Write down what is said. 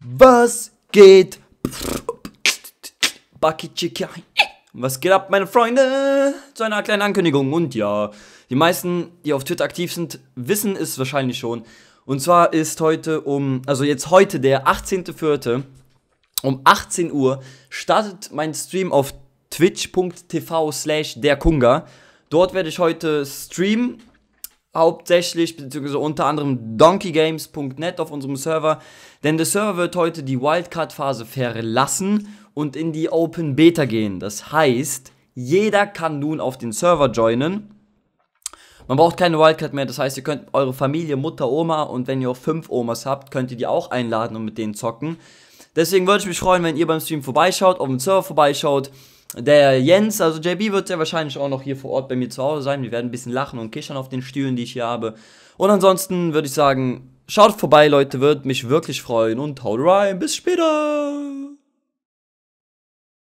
Was geht? Was geht ab, meine Freunde? Zu einer kleinen Ankündigung. Und ja, die meisten, die auf Twitter aktiv sind, wissen es wahrscheinlich schon. Und zwar ist heute um, also jetzt heute, der 18.04. um 18 Uhr startet mein Stream auf twitch.tv slash derkunga. Dort werde ich heute streamen hauptsächlich, bzw. unter anderem donkeygames.net auf unserem Server, denn der Server wird heute die Wildcard-Phase verlassen und in die Open Beta gehen. Das heißt, jeder kann nun auf den Server joinen. Man braucht keine Wildcard mehr, das heißt, ihr könnt eure Familie, Mutter, Oma und wenn ihr auch fünf Omas habt, könnt ihr die auch einladen und mit denen zocken. Deswegen würde ich mich freuen, wenn ihr beim Stream vorbeischaut, auf dem Server vorbeischaut. Der Jens, also JB, wird sehr wahrscheinlich auch noch hier vor Ort bei mir zu Hause sein. Wir werden ein bisschen lachen und kichern auf den Stühlen, die ich hier habe. Und ansonsten würde ich sagen, schaut vorbei, Leute, würde mich wirklich freuen und haut rein. Bis später!